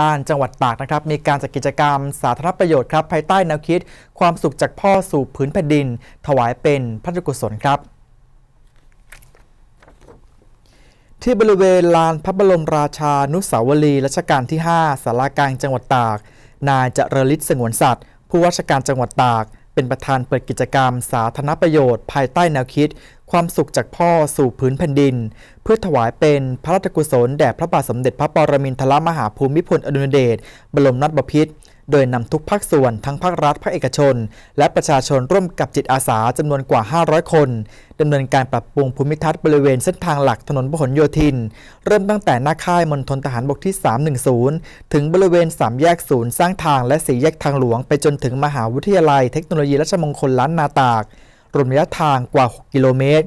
ด้านจังหวัดตากนะครับมีการจัดกกิจกรรม สาธารณประโยชน์ครับภายใต้แนวคิด ความสุขจากพ่อสู่พื้นแผ่นดิน ถวายเป็นพระกุศลครับ ที่บริเวณลาน พระบรมราชานุสาวรีรัชกาลที่5สารากลางจังหวัดตาก นายจรลิศสงวนสัตว์ ผู้ว่าราชการจังหวัดตากเป็นประธานเปิดกิจกรรม สาธารณประโยชน์ ภายใต้แนวคิดความสุขจากพ่อสู่พื้นแผ่นดิน เพื่อถวายเป็นพระราชกุศล แด่พระบาทสมเด็จพระปรมินทรมหาภูมิพลอดุลยเดชบรมนาถบพิตรโดยนำทุกภาคส่วนทั้งภาครัฐภาคเอกชน และประชาชนร่วมกับจิตอาสาจำนวนกว่า 500 คนดำเนินการปรับปรุงภูมิทัศน์บริเวณเส้นทางหลักถนนพหลโยธิน เริ่มตั้งแต่หน้าค่ายมณฑลทหารบกที่ 310 ถึงบริเวณ3แยกศูนย์สร้างทางและ4แยกทางหลวงไปจนถึงมหาวิทยาลัยเทคโนโลยีราชมงคลล้านนาตากรวมระยะทางกว่า 6 กิโลเมตร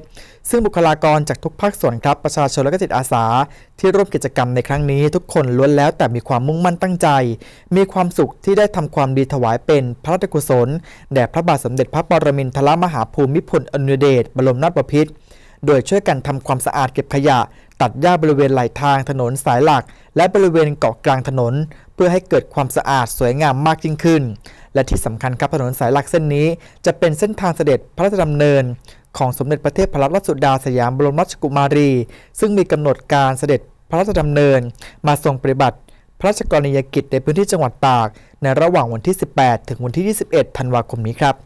ซึ่งบุคลากรจากทุกภาคส่วนครับประชาชนและก็จิตอาสา ที่ร่วมกิจกรรมในครั้งนี้ ทุกคนล้วนแล้วแต่มีความมุ่งมั่นตั้งใจ มีความสุขที่ได้ทำความดีถวายเป็นพระราชกุศล แด่พระบาทสมเด็จพระปรมินทรมหาภูมิพลอดุลยเดชบรมนาถบพิตรโดยช่วยกันทำความสะอาดเก็บขยะ ตัดหญ้าบริเวณไหลทางถนนสายหลักและบริเวณเกาะกลางถนน เพื่อให้เกิดความสะอาดสวยงามมากยิ่งขึ้น และที่สำคัญครับถนนสายหลักเส้นนี้ จะเป็นเส้นทางเสด็จพระราชดำเนิน ของสมเด็จพระเทพรัตนราชสุดาสยามบรมราชกุมารี ซึ่งมีกำหนดการเสด็จพระราชดำเนิน มาทรงปฏิบัติ พระราชกรณียกิจในพื้นที่จังหวัดตากในระหว่างวันที่ 18 ถึงวันที่21ธันวาคมนี้ครับ